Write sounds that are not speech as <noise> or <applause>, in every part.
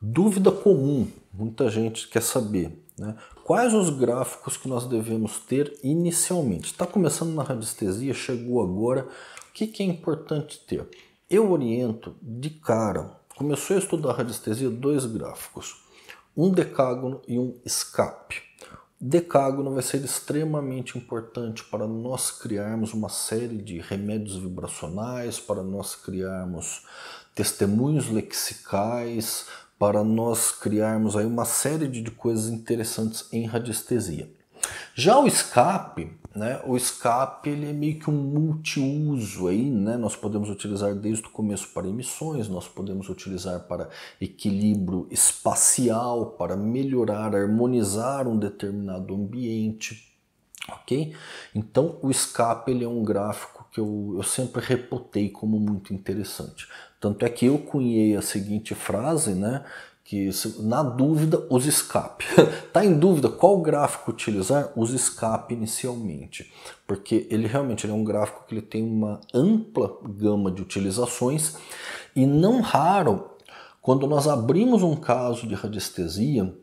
Dúvida comum, muita gente quer saber. Né? Quais os gráficos que nós devemos ter inicialmente? Está começando na radiestesia, chegou agora. O que, que é importante ter? Eu oriento de cara. Começou a estudar radiestesia dois gráficos. Um decágono e um escape. Decágono vai ser extremamente importante para nós criarmos uma série de remédios vibracionais, para nós criarmos testemunhos lexicais, para nós criarmos aí uma série de coisas interessantes em radiestesia. Já o escape, né, o escape ele é meio que um multiuso aí, né? Nós podemos utilizar desde o começo para emissões, nós podemos utilizar para equilíbrio espacial, para melhorar, harmonizar um determinado ambiente, ok? Então o escape ele é um gráfico que eu, eu sempre reputei como muito interessante. Tanto é que eu cunhei a seguinte frase, né? que na dúvida os escape. <laughs> tá em dúvida qual gráfico utilizar? Os escape inicialmente, porque ele realmente ele é um gráfico que ele tem uma ampla gama de utilizações e não raro quando nós abrimos um caso de radiestesia,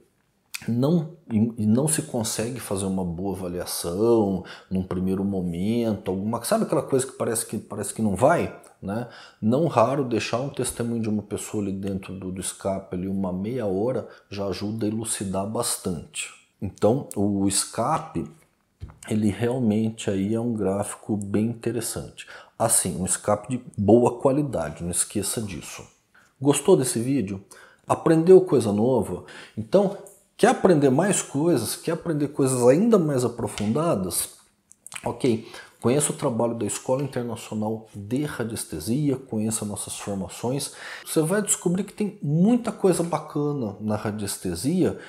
não, não se consegue fazer uma boa avaliação num primeiro momento, alguma sabe aquela coisa que parece que, parece que não vai? Né? Não raro deixar um testemunho de uma pessoa ali dentro do, do escape ali uma meia hora já ajuda a elucidar bastante. Então o escape ele realmente aí é um gráfico bem interessante. Assim, um escape de boa qualidade, não esqueça disso. Gostou desse vídeo? Aprendeu coisa nova? Então Quer aprender mais coisas? Quer aprender coisas ainda mais aprofundadas? Ok, conheça o trabalho da Escola Internacional de Radiestesia, conheça nossas formações. Você vai descobrir que tem muita coisa bacana na radiestesia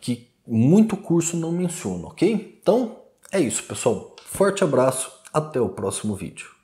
que muito curso não menciona, ok? Então é isso, pessoal. Forte abraço, até o próximo vídeo.